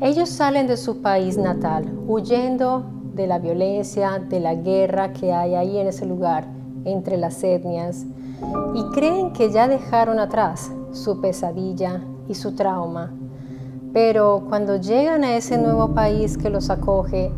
Ellos salen de su país natal, huyendo de la violencia, de la guerra que hay ahí en ese lugar, entre las etnias, y creen que ya dejaron atrás su pesadilla y su trauma. Pero cuando llegan a ese nuevo país que los acoge,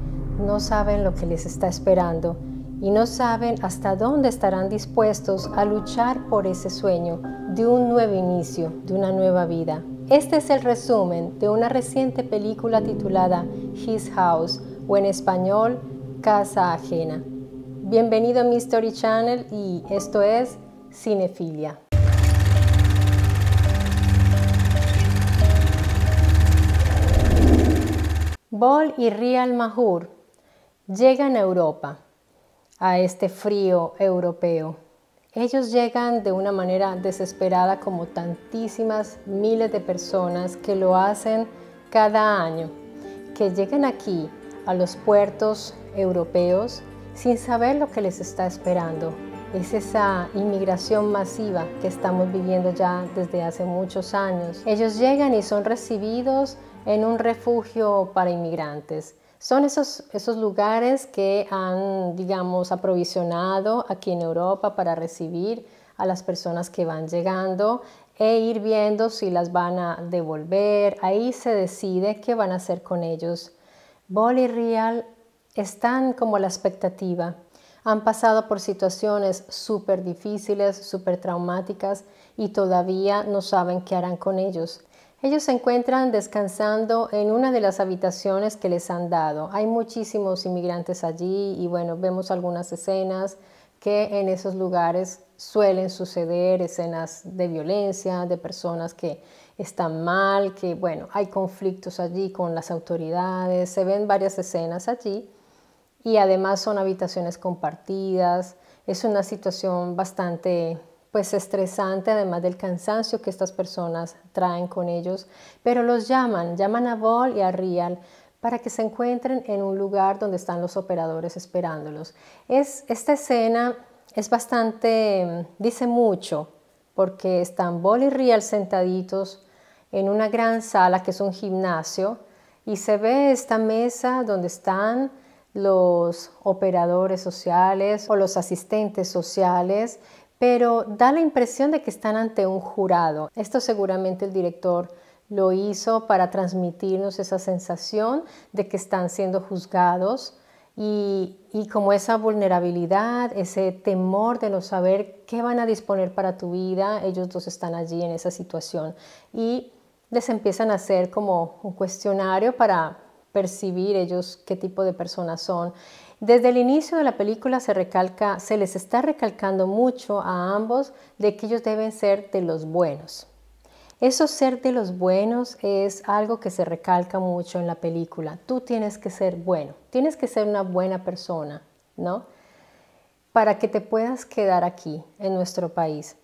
no saben lo que les está esperando y no saben hasta dónde estarán dispuestos a luchar por ese sueño de un nuevo inicio, de una nueva vida. Este es el resumen de una reciente película titulada His House o en español Casa Ajena. Bienvenido a Mystery Channel y esto es Cinefilia. Bol y Rial Mahur llegan a Europa, a este frío europeo ellos llegan de una manera desesperada como tantísimas miles de personas que lo hacen cada año, que llegan aquí a los puertos europeos sin saber lo que les está esperando. Es esa inmigración masiva que estamos viviendo ya desde hace muchos años. Ellos llegan y son recibidos en un refugio para inmigrantes son esos, lugares que han, digamos, aprovisionado aquí en Europa para recibir a las personas que van llegando e ir viendo si las van a devolver. Ahí se decide qué van a hacer con ellos. Bol y Real están como la expectativa. Han pasado por situaciones súper difíciles, súper traumáticas y todavía no saben qué harán con ellos. Ellos se encuentran descansando en una de las habitaciones que les han dado. Hay muchísimos inmigrantes allí y bueno, vemos algunas escenas que en esos lugares suelen suceder, escenas de violencia, de personas que están mal, que bueno, hay conflictos allí con las autoridades, se ven varias escenas allí y además son habitaciones compartidas. Es una situación bastante pues estresante, además del cansancio que estas personas traen con ellos, pero los llaman, llaman a Bol y a Rial para que se encuentren en un lugar donde están los operadores esperándolos. Es, esta escena es bastante, dice mucho, porque están Bol y Rial sentaditos en una gran sala que es un gimnasio y se ve esta mesa donde están los operadores sociales o los asistentes sociales pero da la impresión de que están ante un jurado. Esto seguramente el director lo hizo para transmitirnos esa sensación de que están siendo juzgados y, como esa vulnerabilidad, ese temor de no saber qué van a disponer para tu vida, ellos dos están allí en esa situación y les empiezan a hacer como un cuestionario para percibir ellos qué tipo de personas son. Desde el inicio de la película se recalca, se les está recalcando mucho a ambos de que ellos deben ser de los buenos. Eso ser de los buenos es algo que se recalca mucho en la película. Tú tienes que ser bueno, tienes que ser una buena persona, ¿no? Para que te puedas quedar aquí, en nuestro país.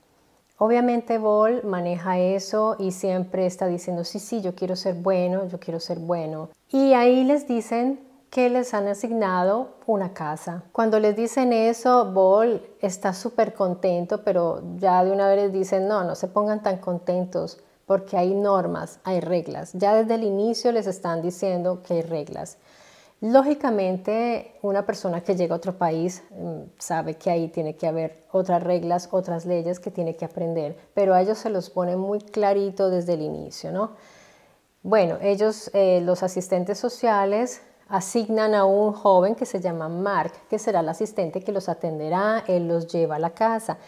Obviamente Ball maneja eso y siempre está diciendo, sí, sí, yo quiero ser bueno, yo quiero ser bueno. Y ahí les dicen que les han asignado una casa. Cuando les dicen eso, Bol está súper contento, pero ya de una vez les dicen, no, no se pongan tan contentos porque hay normas, hay reglas. Ya desde el inicio les están diciendo que hay reglas. Lógicamente, una persona que llega a otro país mm, sabe que ahí tiene que haber otras reglas, otras leyes que tiene que aprender, pero a ellos se los pone muy clarito desde el inicio, ¿no? Bueno, ellos, eh, los asistentes sociales, asignan a un joven que se llama Mark, que será el asistente que los atenderá, él los lleva a la casa.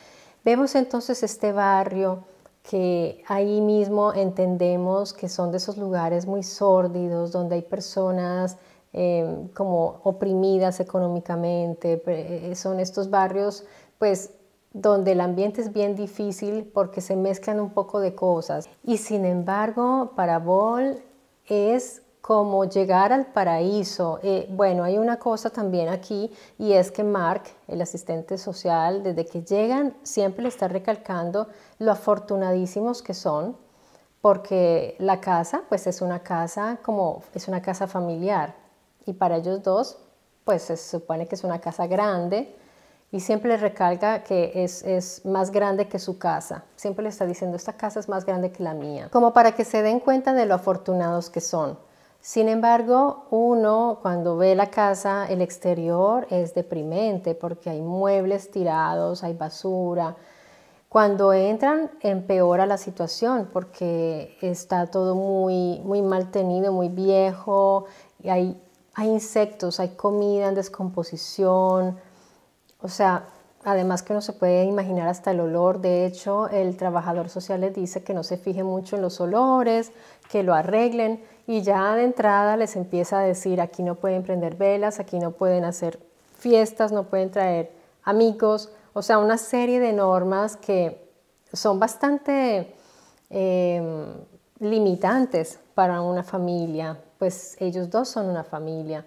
Vemos entonces este barrio que ahí mismo entendemos que son de esos lugares muy sórdidos, donde hay personas eh, como oprimidas económicamente, eh, son estos barrios pues donde el ambiente es bien difícil porque se mezclan un poco de cosas. Y sin embargo, para Ball es como llegar al paraíso. Eh, bueno, hay una cosa también aquí y es que Mark, el asistente social, desde que llegan siempre le está recalcando lo afortunadísimos que son porque la casa pues es una casa como es una casa familiar y para ellos dos pues se supone que es una casa grande y siempre le recalca que es, es, más grande que su casa. Siempre le está diciendo, esta casa es más grande que la mía. Como para que se den cuenta de lo afortunados que son. Sin embargo, uno cuando ve la casa, el exterior es deprimente porque hay muebles tirados, hay basura. Cuando entran empeora la situación porque está todo muy, muy mal tenido, muy viejo, hay, hay insectos, hay comida en descomposición. O sea, además que uno se puede imaginar hasta el olor. De hecho, el trabajador social les dice que no se fije mucho en los olores, que lo arreglen y ya de entrada les empieza a decir aquí no pueden prender velas, aquí no pueden hacer fiestas, no pueden traer amigos, o sea, una serie de normas que son bastante em, limitantes para una familia, pues ellos dos son una familia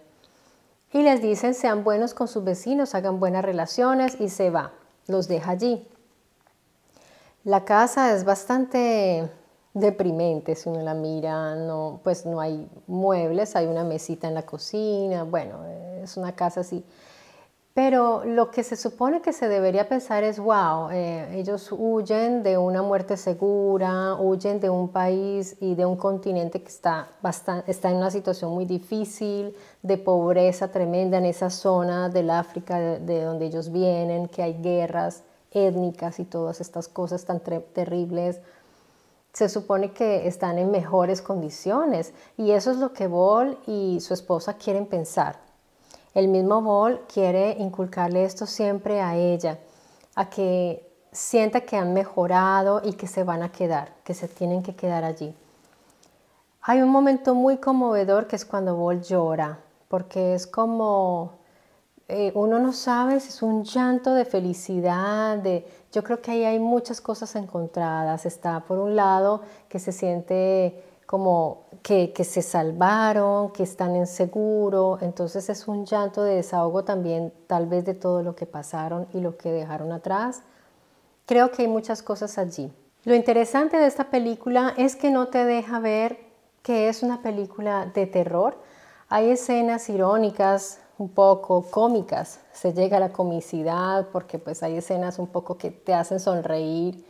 y les dicen sean buenos con sus vecinos, hagan buenas relaciones y se va, los deja allí. La casa es bastante deprimente si uno la mira, no, pues no hay muebles, hay una mesita en la cocina, bueno, es una casa así pero lo que se supone que se debería pensar es, wow, eh, ellos huyen de una muerte segura, huyen de un país y de un continente que está, bastante, está en una situación muy difícil, de pobreza tremenda en esa zona del África de, donde ellos vienen, que hay guerras étnicas y todas estas cosas tan terribles. Se supone que están en mejores condiciones y eso es lo que Ball y su esposa quieren pensar el mismo Bol quiere inculcarle esto siempre a ella, a que sienta que han mejorado y que se van a quedar, que se tienen que quedar allí. Hay un momento muy conmovedor que es cuando Ball llora, porque es como eh, uno no sabe si es un llanto de felicidad, yo creo que ahí hay muchas cosas encontradas. Está por un lado que se siente como que, se salvaron, que están en seguro. Entonces es un llanto de desahogo también tal vez de todo lo que pasaron y lo que dejaron atrás. Creo que hay muchas cosas allí. Lo interesante de esta película es que no te deja ver que es una película de terror. Hay escenas irónicas, un poco cómicas. Se llega a la comicidad porque pues hay escenas un poco que te hacen sonreír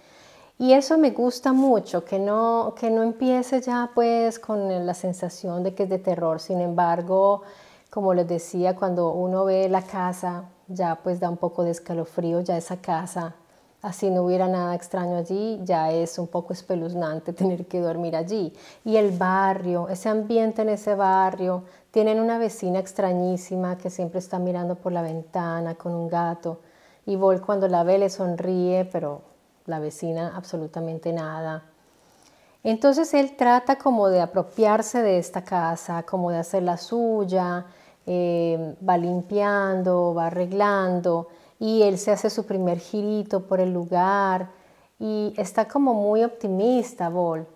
y eso me gusta mucho, que no, que no empiece ya pues con la sensación de que es de terror. Sin embargo, como les decía, cuando uno ve la casa, ya pues da un poco de escalofrío, ya esa casa, así no hubiera nada extraño allí, ya es un poco espeluznante tener que dormir allí. Y el barrio, ese ambiente en ese barrio, tienen una vecina extrañísima que siempre está mirando por la ventana con un gato. Y Vol cuando la ve le sonríe, pero la vecina absolutamente nada. Entonces él trata como de apropiarse de esta casa, como de hacerla suya, eh, va limpiando, va arreglando y él se hace su primer girito por el lugar y está como muy optimista, Vol.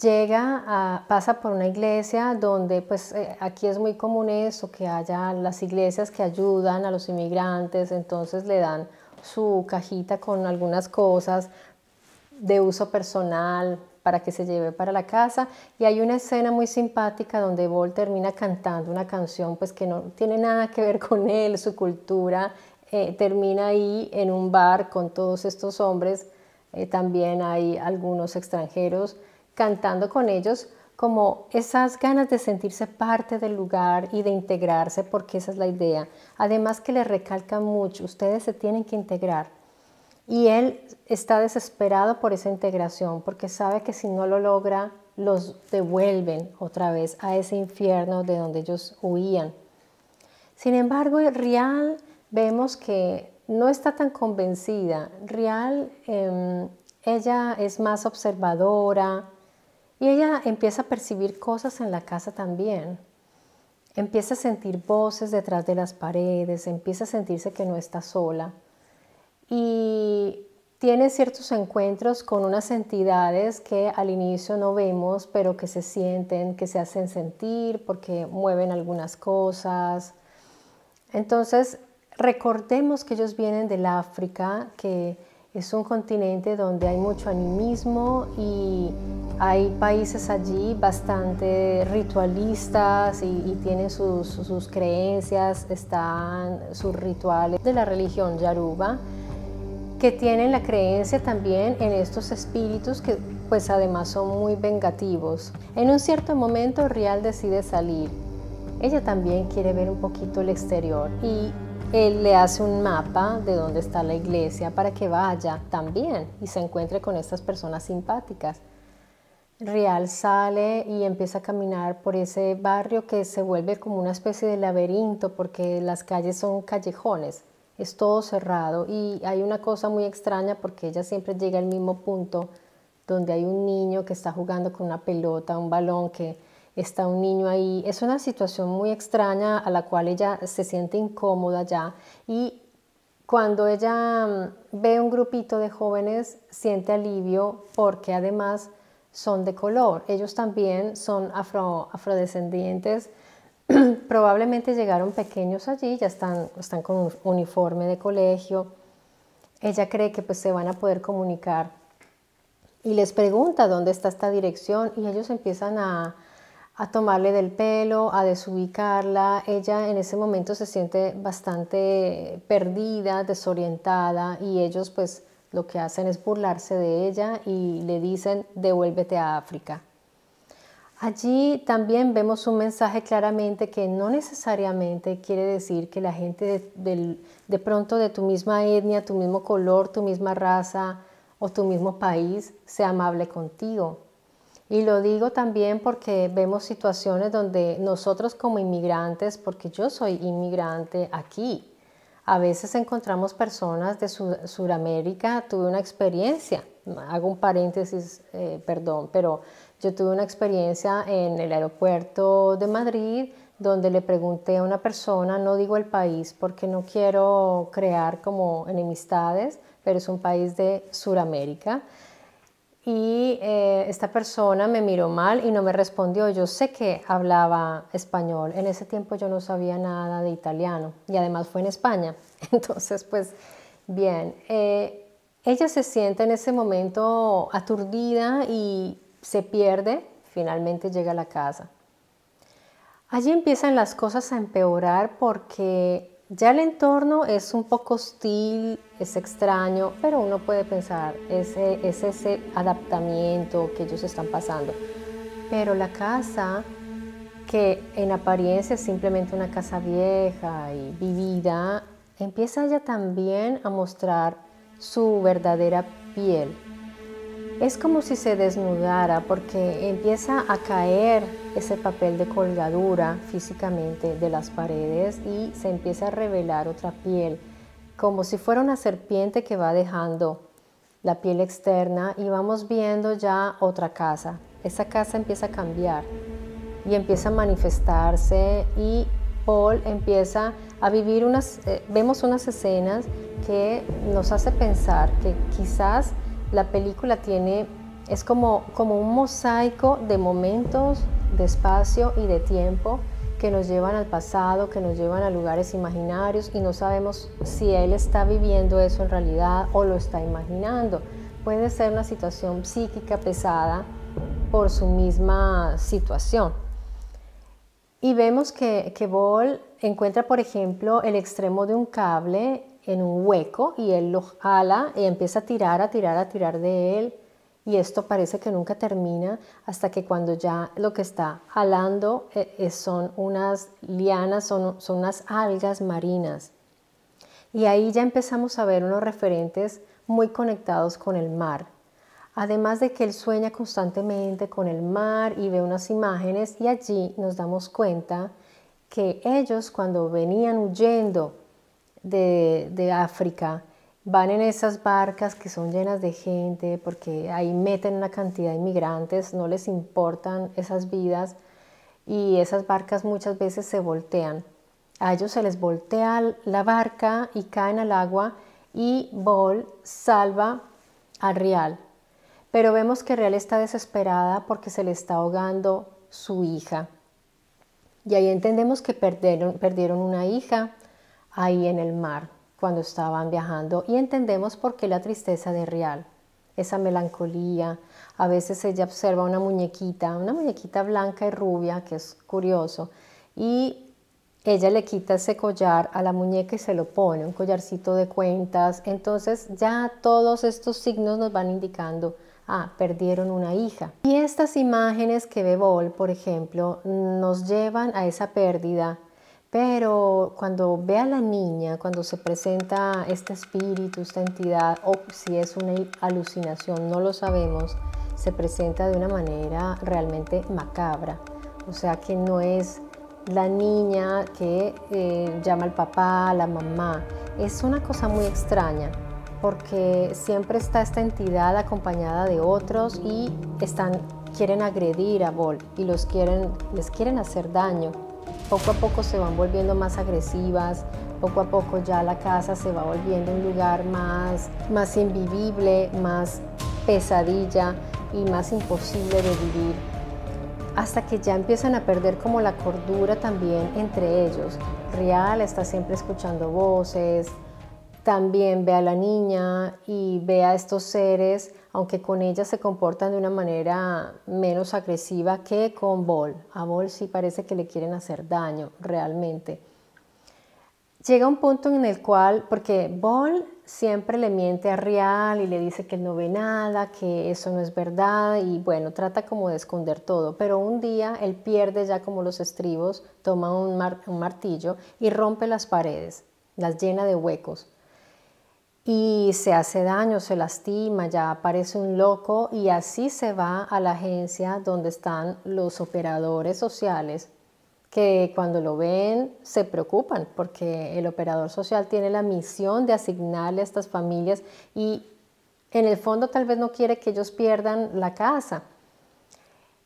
Llega, pasa por una iglesia donde pues eh, aquí es muy común eso, que haya las iglesias que ayudan a los inmigrantes, entonces le dan su cajita con algunas cosas de uso personal para que se lleve para la casa y hay una escena muy simpática donde Vol termina cantando una canción pues que no tiene nada que ver con él, su cultura, eh, termina ahí en un bar con todos estos hombres, eh, también hay algunos extranjeros cantando con ellos, como esas ganas de sentirse parte del lugar y de integrarse, porque esa es la idea. Además que le recalca mucho, ustedes se tienen que integrar. Y él está desesperado por esa integración, porque sabe que si no lo logra, los devuelven otra vez a ese infierno de donde ellos huían. Sin embargo, real vemos que no está tan convencida. real em, ella es más observadora, y ella empieza a percibir cosas en la casa también. Empieza a sentir voces detrás de las paredes, empieza a sentirse que no está sola. Y tiene ciertos encuentros con unas entidades que al inicio no vemos, pero que se sienten, que se hacen sentir porque mueven algunas cosas. Entonces, recordemos que ellos vienen del África, que es un continente donde hay mucho animismo y hay países allí bastante ritualistas y, tienen sus, creencias, están sus rituales de la religión Yaruba, que tienen la creencia también en estos espíritus que pues además son muy vengativos. En un cierto momento Rial decide salir. Ella también quiere ver un poquito el exterior y él eh, le hace un mapa de dónde está la iglesia para que vaya también y se encuentre con estas personas simpáticas. Real sale y empieza a caminar por ese barrio que se vuelve como una especie de laberinto porque las calles son callejones, es todo cerrado y hay una cosa muy extraña porque ella siempre llega al mismo punto donde hay un niño que está jugando con una pelota, un balón que está un niño ahí. Es una situación muy extraña a la cual ella se siente incómoda ya y cuando ella mm, ve un grupito de jóvenes siente alivio porque además son de color. Ellos también son afrodescendientes. Probablemente llegaron pequeños allí, ya están, están con un uniforme de colegio. Ella cree que pues se van a poder comunicar y les pregunta dónde está esta dirección y ellos empiezan a, a tomarle del pelo, a desubicarla. Ella en ese momento se siente bastante perdida, desorientada y ellos pues lo que hacen es burlarse de ella y le dicen devuélvete a África. Allí también vemos un mensaje claramente que no necesariamente quiere decir que la gente de, de, pronto de tu misma etnia, tu mismo color, tu misma raza o tu mismo país sea amable contigo. Y lo digo también porque vemos situaciones donde nosotros como inmigrantes, porque yo soy inmigrante aquí, a veces encontramos personas de Sudamérica, tuve una experiencia, hago un paréntesis, eh, perdón, pero yo tuve una experiencia en el aeropuerto de Madrid donde le pregunté a una persona, no digo el país porque no quiero crear como enemistades, pero es un país de Sudamérica y eh, esta persona me miró mal y no me respondió. Yo sé que hablaba español, en ese tiempo yo no sabía nada de italiano y además fue en España. Entonces, pues bien, eh, ella se siente en ese momento aturdida y se pierde, finalmente llega a la casa. Allí empiezan las cosas a empeorar porque ya el entorno es un poco hostil, es extraño, pero uno puede pensar, es ese adaptamiento que ellos están pasando. Pero la casa, que en apariencia es simplemente una casa vieja y vivida, empieza ya también a mostrar su verdadera piel, es como si se desnudara porque empieza a caer ese papel de colgadura físicamente de las paredes y se empieza a revelar otra piel, como si fuera una serpiente que va dejando la piel externa y vamos viendo ya otra casa. Esa casa empieza a cambiar y empieza a manifestarse y Paul empieza a vivir unas, eh, vemos unas escenas que nos hace pensar que quizás la película tiene, es como, como un mosaico de momentos, de espacio y de tiempo que nos llevan al pasado, que nos llevan a lugares imaginarios y no sabemos si él está viviendo eso en realidad o lo está imaginando. Puede ser una situación psíquica pesada por su misma situación. Y vemos que, que Ball encuentra, por ejemplo, el extremo de un cable en un hueco y él lo jala y empieza a tirar, a tirar, a tirar de él. Y esto parece que nunca termina hasta que cuando ya lo que está jalando eh, eh, son unas lianas, son, son unas algas marinas. Y ahí ya empezamos a ver unos referentes muy conectados con el mar. Además de que él sueña constantemente con el mar y ve unas imágenes y allí nos damos cuenta que ellos cuando venían huyendo de, África, van en esas barcas que son llenas de gente, porque ahí meten una cantidad de inmigrantes, no les importan esas vidas y esas barcas muchas veces se voltean. A ellos se les voltea la barca y caen al agua y Bol salva a Real. Pero vemos que Real está desesperada porque se le está ahogando su hija. Y ahí entendemos que perdieron una hija, ahí en el mar cuando estaban viajando y entendemos por qué la tristeza de Real, esa melancolía. A veces ella observa una muñequita, una muñequita blanca y rubia, que es curioso, y ella le quita ese collar a la muñeca y se lo pone, un collarcito de cuentas. Entonces ya todos estos signos nos van indicando, ah, perdieron una hija. Y estas imágenes que ve por ejemplo, nos llevan a esa pérdida pero cuando ve a la niña, cuando se presenta este espíritu, esta entidad, o si es una alucinación, no lo sabemos, se presenta de una manera realmente macabra. O sea que no es la niña que eh, llama al papá, a la mamá. Es una cosa muy extraña porque siempre está esta entidad acompañada de otros y quieren agredir a Bol y les quieren hacer daño poco a poco se van volviendo más agresivas, poco a poco ya la casa se va volviendo un lugar más, más invivible, más pesadilla y más imposible de vivir, hasta que ya empiezan a perder como la cordura también entre ellos. Real está siempre escuchando voces, también ve a la niña y ve a estos seres, aunque con ella se comportan de una manera menos agresiva que con Bol. A Bol sí parece que le quieren hacer daño, realmente. Llega un punto en el cual, porque Bol siempre le miente a Real y le dice que no ve nada, que eso no es verdad y bueno, trata como de esconder todo, pero un día él pierde ya como los estribos, toma un, un martillo y rompe las paredes, las llena de huecos y se hace daño, se lastima, ya parece un loco y así se va a la agencia donde están los operadores sociales que cuando lo ven se preocupan porque el operador social tiene la misión de asignarle a estas familias y en el fondo tal vez no quiere que ellos pierdan la casa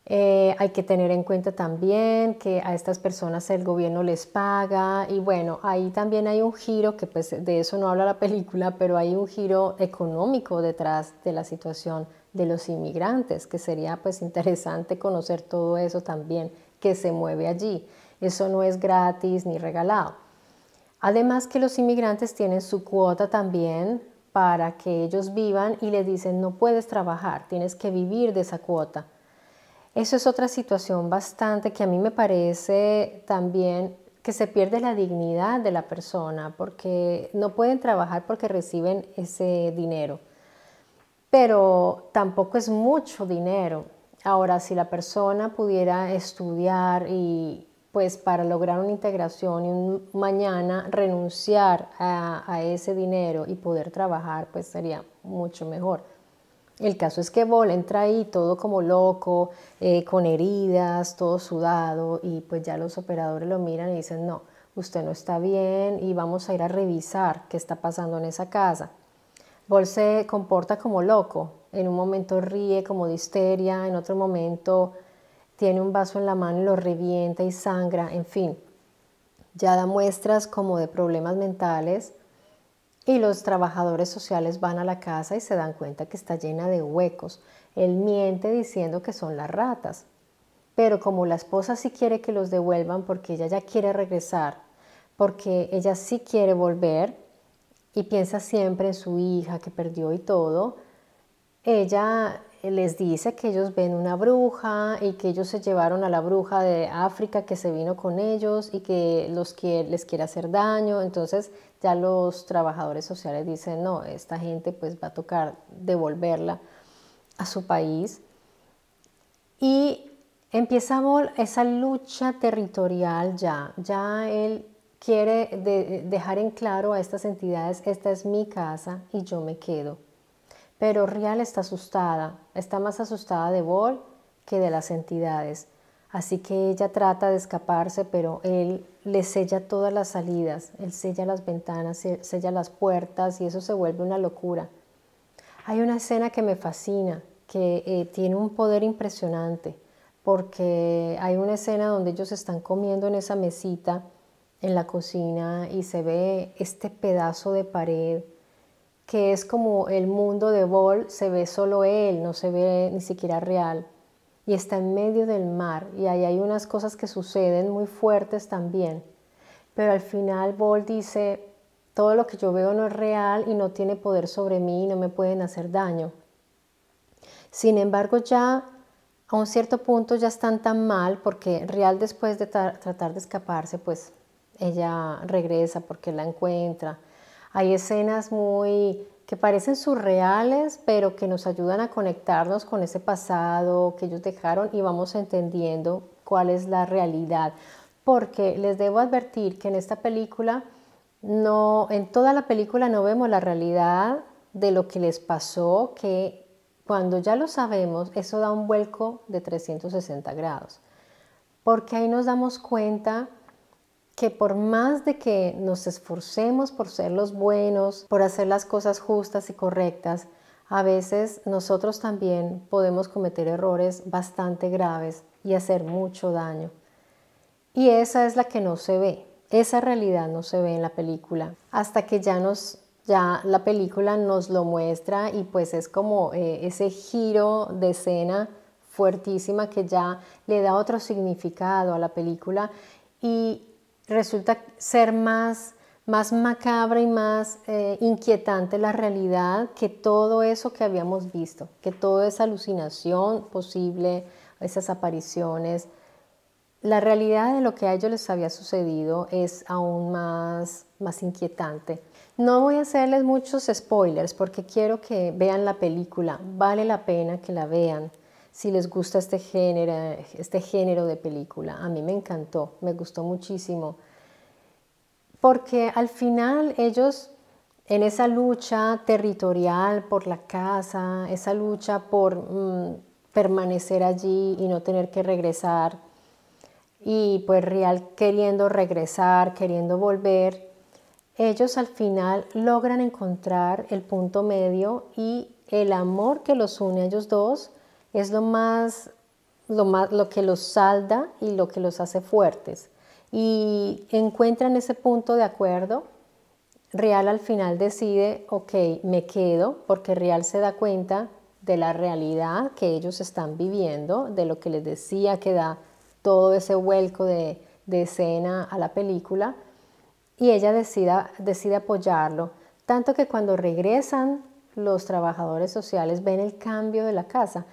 eh, hay que tener en cuenta también que a estas personas el gobierno les paga y bueno, ahí también hay un giro, que pues de eso no habla la película, pero hay un giro económico detrás de la situación de los inmigrantes, que sería pues interesante conocer todo eso también que se mueve allí. Eso no es gratis ni regalado. Además que los inmigrantes tienen su cuota también para que ellos vivan y les dicen no puedes trabajar, tienes que vivir de esa cuota eso es otra situación bastante que a mí me parece también que se pierde la dignidad de la persona porque no pueden trabajar porque reciben ese dinero. Pero tampoco es mucho dinero. Ahora, si la persona pudiera estudiar y pues para lograr una integración y un mañana renunciar a, a ese dinero y poder trabajar, pues sería mucho mejor. El caso es que Bol entra ahí todo como loco, eh, con heridas, todo sudado, y pues ya los operadores lo miran y dicen, no, usted no está bien y vamos a ir a revisar qué está pasando en esa casa. Bol se comporta como loco, en un momento ríe como de histeria, en otro momento tiene un vaso en la mano y lo revienta y sangra, en fin, ya da muestras como de problemas mentales y los trabajadores sociales van a la casa y se dan cuenta que está llena de huecos. Él miente diciendo que son las ratas. Pero como la esposa sí quiere que los devuelvan porque ella ya quiere regresar, porque ella sí quiere volver y piensa siempre en su hija que perdió y todo, ella les dice que ellos ven una bruja y que ellos se llevaron a la bruja de África que se vino con ellos y que los quiere, les quiere hacer daño. Entonces ya los trabajadores sociales dicen, no, esta gente pues va a tocar devolverla a su país. Y empieza esa lucha territorial ya, ya él quiere dejar en claro a estas entidades, esta es mi casa y yo me quedo. Pero Real está asustada, está más asustada de Bol que de las entidades. Así que ella trata de escaparse, pero él le sella todas las salidas, él sella las ventanas, sella las puertas y eso se vuelve una locura. Hay una escena que me fascina, que eh, tiene un poder impresionante, porque hay una escena donde ellos están comiendo en esa mesita en la cocina y se ve este pedazo de pared que es como el mundo de Ball, se ve solo él, no se ve ni siquiera real y está en medio del mar y ahí hay unas cosas que suceden muy fuertes también. Pero al final Ball dice, todo lo que yo veo no es real y no tiene poder sobre mí y no me pueden hacer daño. Sin embargo, ya a un cierto punto ya están tan mal porque Real después de tratar de escaparse, pues ella regresa porque la encuentra. Hay escenas muy que parecen surreales, pero que nos ayudan a conectarnos con ese pasado que ellos dejaron y vamos entendiendo cuál es la realidad. Porque les debo advertir que en esta película, no, en toda la película no vemos la realidad de lo que les pasó, que cuando ya lo sabemos, eso da un vuelco de 360 grados. Porque ahí nos damos cuenta que por más de que nos esforcemos por ser los buenos, por hacer las cosas justas y correctas, a veces nosotros también podemos cometer errores bastante graves y hacer mucho daño. Y esa es la que no se ve, esa realidad no se ve en la película, hasta que ya nos ya la película nos lo muestra y pues es como eh, ese giro de escena fuertísima que ya le da otro significado a la película y resulta ser más, más macabra y más eh, inquietante la realidad que todo eso que habíamos visto, que toda esa alucinación posible, esas apariciones. La realidad de lo que a ellos les había sucedido es aún más, más inquietante. No voy a hacerles muchos spoilers porque quiero que vean la película, vale la pena que la vean si les gusta este género, este género de película. A mí me encantó, me gustó muchísimo. Porque al final ellos, en esa lucha territorial por la casa, esa lucha por mm, permanecer allí y no tener que regresar, y pues real queriendo regresar, queriendo volver, ellos al final logran encontrar el punto medio y el amor que los une a ellos dos es lo más, lo más, lo que los salda y lo que los hace fuertes. Y encuentran ese punto de acuerdo. Real al final decide, ok, me quedo, porque Real se da cuenta de la realidad que ellos están viviendo, de lo que les decía que da todo ese vuelco de, escena a la película y ella decide apoyarlo. Tanto que cuando regresan los trabajadores sociales ven el cambio de la casa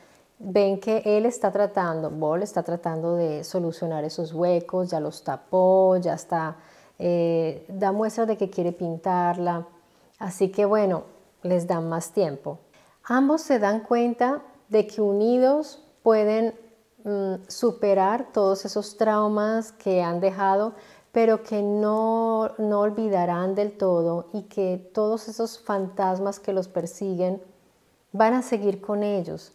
ven que él está tratando, Ball está tratando de solucionar esos huecos, ya los tapó, ya está, eh, da muestra de que quiere pintarla, así que bueno, les dan más tiempo. Ambos se dan cuenta de que unidos pueden mm, superar todos esos traumas que han dejado, pero que no, no olvidarán del todo y que todos esos fantasmas que los persiguen van a seguir con ellos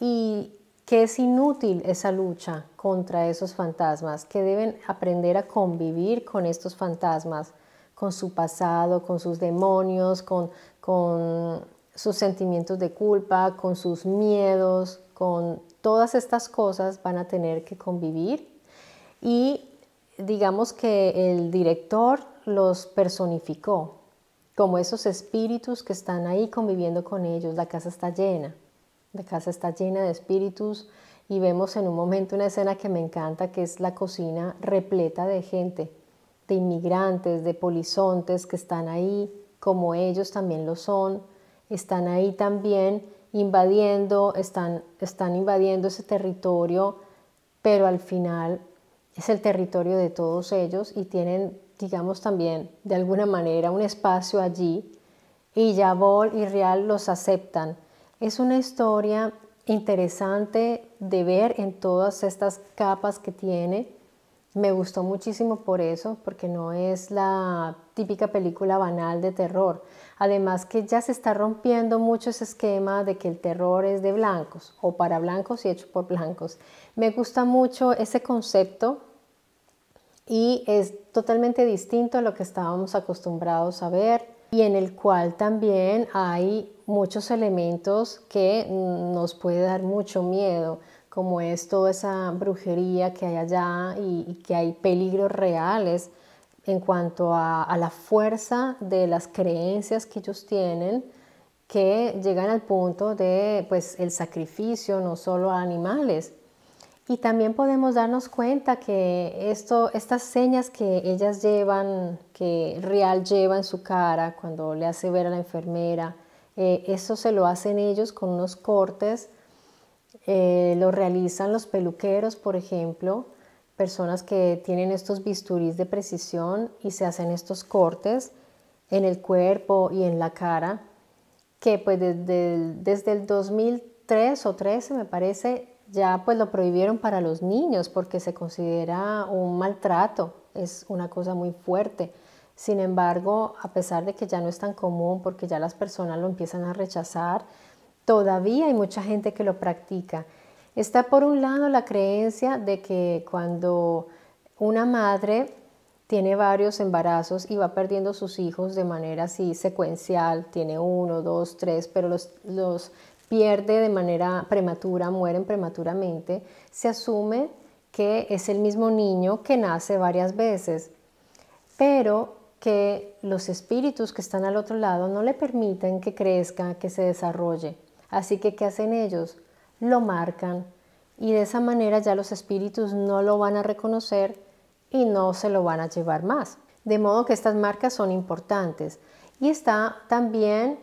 y que es inútil esa lucha contra esos fantasmas, que deben aprender a convivir con estos fantasmas, con su pasado, con sus demonios, con, con sus sentimientos de culpa, con sus miedos, con todas estas cosas van a tener que convivir y digamos que el director los personificó como esos espíritus que están ahí conviviendo con ellos, la casa está llena. La casa está llena de espíritus y vemos en un momento una escena que me encanta, que es la cocina repleta de gente, de inmigrantes, de polizontes que están ahí, como ellos también lo son, están ahí también invadiendo, están, están invadiendo ese territorio, pero al final es el territorio de todos ellos y tienen, digamos también, de alguna manera un espacio allí y Yabol y Real los aceptan es una historia interesante de ver en todas estas capas que tiene. Me gustó muchísimo por eso, porque no es la típica película banal de terror. Además que ya se está rompiendo mucho ese esquema de que el terror es de blancos o para blancos y hecho por blancos. Me gusta mucho ese concepto y es totalmente distinto a lo que estábamos acostumbrados a ver y en el cual también hay muchos elementos que nos puede dar mucho miedo, como es toda esa brujería que hay allá y, que hay peligros reales en cuanto a, la fuerza de las creencias que ellos tienen que llegan al punto de pues el sacrificio no solo a animales y también podemos darnos cuenta que esto, estas señas que ellas llevan, que Real lleva en su cara cuando le hace ver a la enfermera, eh, eso se lo hacen ellos con unos cortes, eh, lo realizan los peluqueros, por ejemplo, personas que tienen estos bisturís de precisión y se hacen estos cortes en el cuerpo y en la cara, que pues desde el, 2003 o 13 me parece, ya pues lo prohibieron para los niños porque se considera un maltrato, es una cosa muy fuerte. Sin embargo, a pesar de que ya no es tan común porque ya las personas lo empiezan a rechazar, todavía hay mucha gente que lo practica. Está por un lado la creencia de que cuando una madre tiene varios embarazos y va perdiendo sus hijos de manera así secuencial, tiene uno, dos, tres, pero los, los pierde de manera prematura, mueren prematuramente, se asume que es el mismo niño que nace varias veces. Pero que los espíritus que están al otro lado no le permiten que crezca, que se desarrolle. Así que, ¿qué hacen ellos? Lo marcan y de esa manera ya los espíritus no lo van a reconocer y no se lo van a llevar más. De modo que estas marcas son importantes. Y está también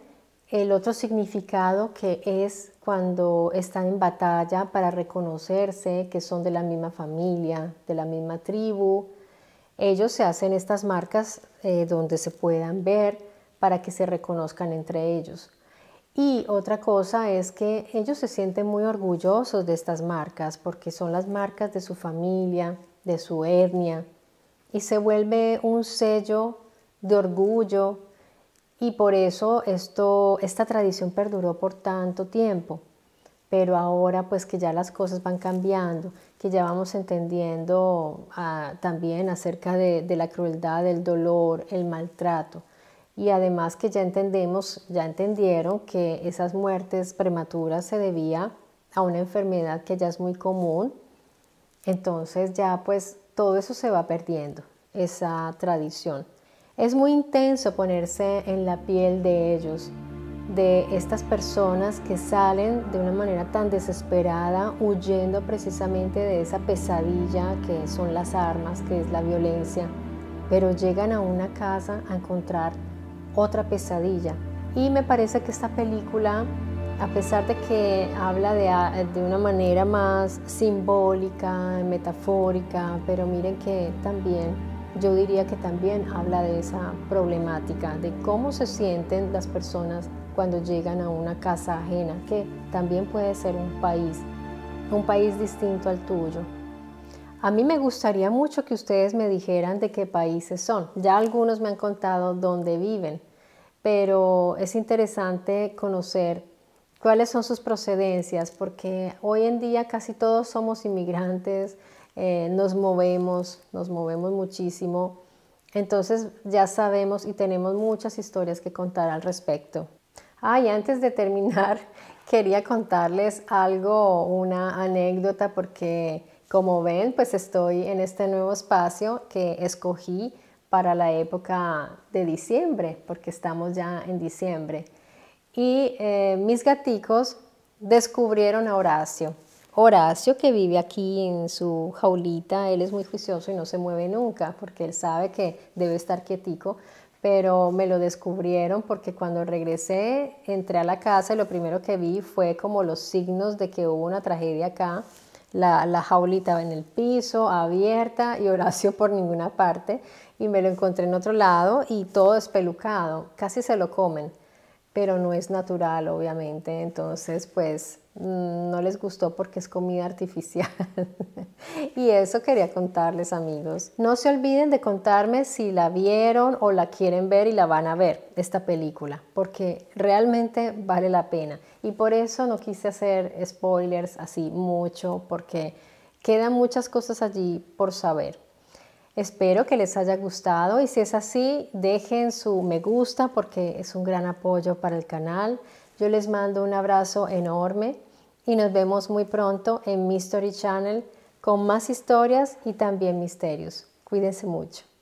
el otro significado que es cuando están en batalla para reconocerse que son de la misma familia, de la misma tribu, ellos se hacen estas marcas eh, donde se puedan ver para que se reconozcan entre ellos. Y otra cosa es que ellos se sienten muy orgullosos de estas marcas porque son las marcas de su familia, de su etnia, y se vuelve un sello de orgullo y por eso esta tradición perduró por tanto tiempo pero ahora pues que ya las cosas van cambiando, que ya vamos entendiendo ah, también acerca de, la crueldad, del dolor, el maltrato. Y además que ya entendemos, ya entendieron que esas muertes prematuras se debían a una enfermedad que ya es muy común. Entonces ya pues todo eso se va perdiendo, esa tradición. Es muy intenso ponerse en la piel de ellos, de estas personas que salen de una manera tan desesperada, huyendo precisamente de esa pesadilla que son las armas, que es la violencia, pero llegan a una casa a encontrar otra pesadilla. Y me parece que esta película, a pesar de que habla de, una manera más simbólica, metafórica, pero miren que también yo diría que también habla de esa problemática, de cómo se sienten las personas cuando llegan a una casa ajena, que también puede ser un país, un país distinto al tuyo. A mí me gustaría mucho que ustedes me dijeran de qué países son. Ya algunos me han contado dónde viven, pero es interesante conocer cuáles son sus procedencias, porque hoy en día casi todos somos inmigrantes, eh, nos movemos, nos movemos muchísimo. Entonces ya sabemos y tenemos muchas historias que contar al respecto. Ay, antes de terminar, quería contarles algo, una anécdota, porque como ven, pues estoy en este nuevo espacio que escogí para la época de diciembre, porque estamos ya en diciembre. Y eh, mis gaticos descubrieron a Horacio. Horacio que vive aquí en su jaulita, él es muy juicioso y no se mueve nunca porque él sabe que debe estar quietico, pero me lo descubrieron porque cuando regresé, entré a la casa y lo primero que vi fue como los signos de que hubo una tragedia acá. La, la jaulita en el piso, abierta y Horacio por ninguna parte. Y me lo encontré en otro lado y todo espelucado. Casi se lo comen, pero no es natural, obviamente. Entonces, pues no les gustó porque es comida artificial. y eso quería contarles amigos. No se olviden de contarme si la vieron o la quieren ver y la van a ver, esta película, porque realmente vale la pena. Y por eso no quise hacer spoilers así mucho, porque quedan muchas cosas allí por saber. Espero que les haya gustado y si es así, dejen su me gusta porque es un gran apoyo para el canal. Yo les mando un abrazo enorme y nos vemos muy pronto en Mystery Channel con más historias y también misterios. Cuídense mucho.